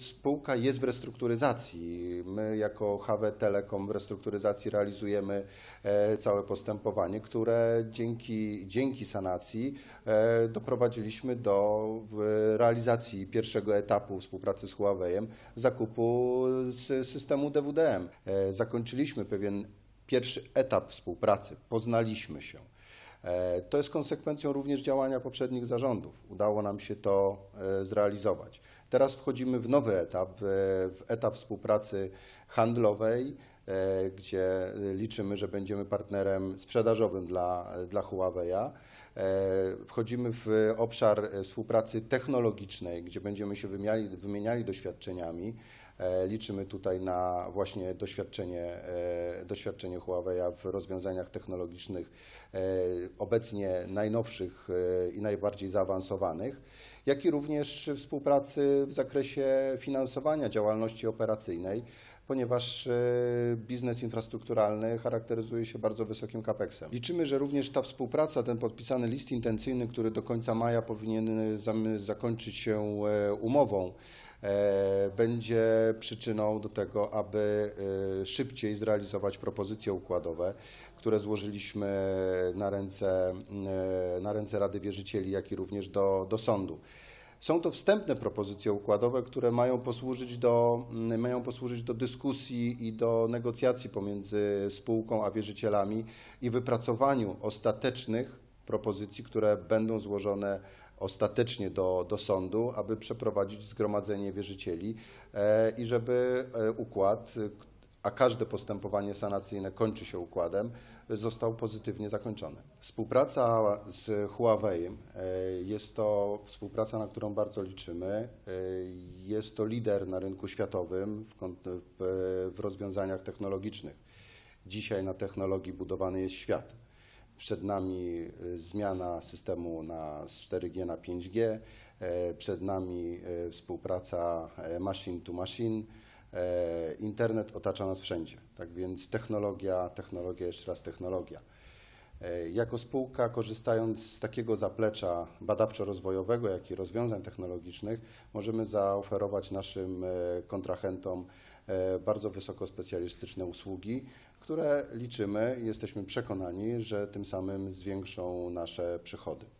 Spółka jest w restrukturyzacji. My jako HW Telekom w restrukturyzacji realizujemy e, całe postępowanie, które dzięki, dzięki sanacji e, doprowadziliśmy do realizacji pierwszego etapu współpracy z Huawei'em zakupu systemu DWDM. E, zakończyliśmy pewien pierwszy etap współpracy, poznaliśmy się. E, to jest konsekwencją również działania poprzednich zarządów. Udało nam się to e, zrealizować. Teraz wchodzimy w nowy etap, w etap współpracy handlowej, e, gdzie liczymy, że będziemy partnerem sprzedażowym dla, dla Huawei'a. E, wchodzimy w obszar e, współpracy technologicznej, gdzie będziemy się wymieniali, wymieniali doświadczeniami. E, liczymy tutaj na właśnie doświadczenie, doświadczenie Huawei'a w rozwiązaniach technologicznych obecnie najnowszych i najbardziej zaawansowanych, jak i również współpracy w zakresie finansowania działalności operacyjnej, ponieważ biznes infrastrukturalny charakteryzuje się bardzo wysokim kapexem. Liczymy, że również ta współpraca, ten podpisany list intencyjny, który do końca maja powinien zakończyć się e, umową, e, będzie przyczyną do tego, aby e, szybciej zrealizować propozycje układowe, które złożyliśmy na ręce, na ręce Rady Wierzycieli, jak i również do, do sądu. Są to wstępne propozycje układowe, które mają posłużyć, do, mm, mają posłużyć do dyskusji i do negocjacji pomiędzy spółką a wierzycielami i wypracowaniu ostatecznych propozycji, które będą złożone ostatecznie do, do sądu, aby przeprowadzić zgromadzenie wierzycieli e, i żeby e, układ, a każde postępowanie sanacyjne kończy się układem, został pozytywnie zakończony. Współpraca z Huawei e, jest to współpraca, na którą bardzo liczymy. Jest to lider na rynku światowym w, w rozwiązaniach technologicznych. Dzisiaj na technologii budowany jest świat. Przed nami e, zmiana systemu na 4G na 5G, e, przed nami e, współpraca machine to machine. Internet otacza nas wszędzie, tak więc technologia, technologia, jeszcze raz technologia. E, jako spółka, korzystając z takiego zaplecza badawczo-rozwojowego, jak i rozwiązań technologicznych, możemy zaoferować naszym e, kontrahentom e, bardzo wysoko specjalistyczne usługi, które liczymy i jesteśmy przekonani, że tym samym zwiększą nasze przychody.